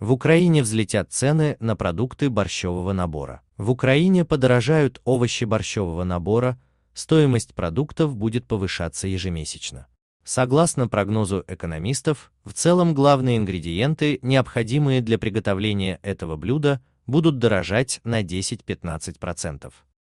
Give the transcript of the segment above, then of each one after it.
В Украине взлетят цены на продукты борщевого набора. В Украине подорожают овощи борщевого набора, стоимость продуктов будет повышаться ежемесячно. Согласно прогнозу экономистов, в целом главные ингредиенты, необходимые для приготовления этого блюда, будут дорожать на 10-15%.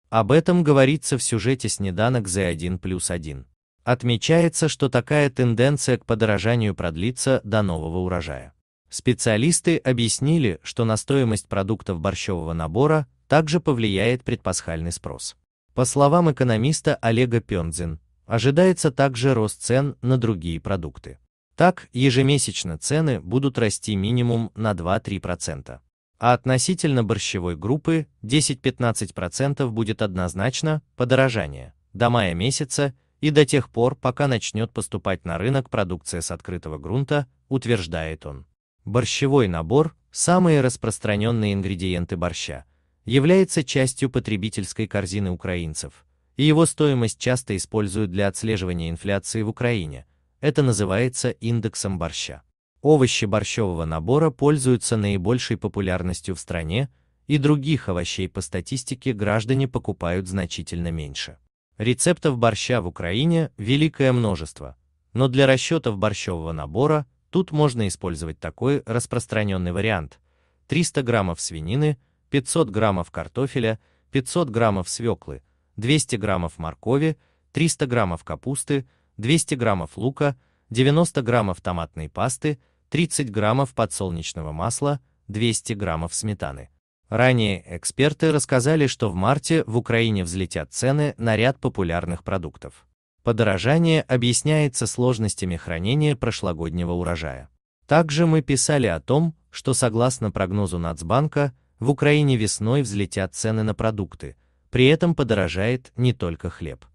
Об этом говорится в сюжете «Снеданок за 1 плюс 1». Отмечается, что такая тенденция к подорожанию продлится до нового урожая. Специалисты объяснили, что на стоимость продуктов борщевого набора также повлияет предпасхальный спрос. По словам экономиста Олега Пензин, ожидается также рост цен на другие продукты. Так, ежемесячно цены будут расти минимум на 2-3%. А относительно борщевой группы 10-15% будет однозначно подорожание до мая месяца и до тех пор, пока начнет поступать на рынок продукция с открытого грунта, утверждает он. Борщевой набор, самые распространенные ингредиенты борща, является частью потребительской корзины украинцев, и его стоимость часто используют для отслеживания инфляции в Украине. Это называется индексом борща. Овощи борщевого набора пользуются наибольшей популярностью в стране, и других овощей по статистике граждане покупают значительно меньше. Рецептов борща в Украине великое множество, но для расчетов борщевого набора – Тут можно использовать такой распространенный вариант. 300 граммов свинины, 500 граммов картофеля, 500 граммов свеклы, 200 граммов моркови, 300 граммов капусты, 200 граммов лука, 90 граммов томатной пасты, 30 граммов подсолнечного масла, 200 граммов сметаны. Ранее эксперты рассказали, что в марте в Украине взлетят цены на ряд популярных продуктов. Подорожание объясняется сложностями хранения прошлогоднего урожая. Также мы писали о том, что согласно прогнозу Нацбанка, в Украине весной взлетят цены на продукты, при этом подорожает не только хлеб.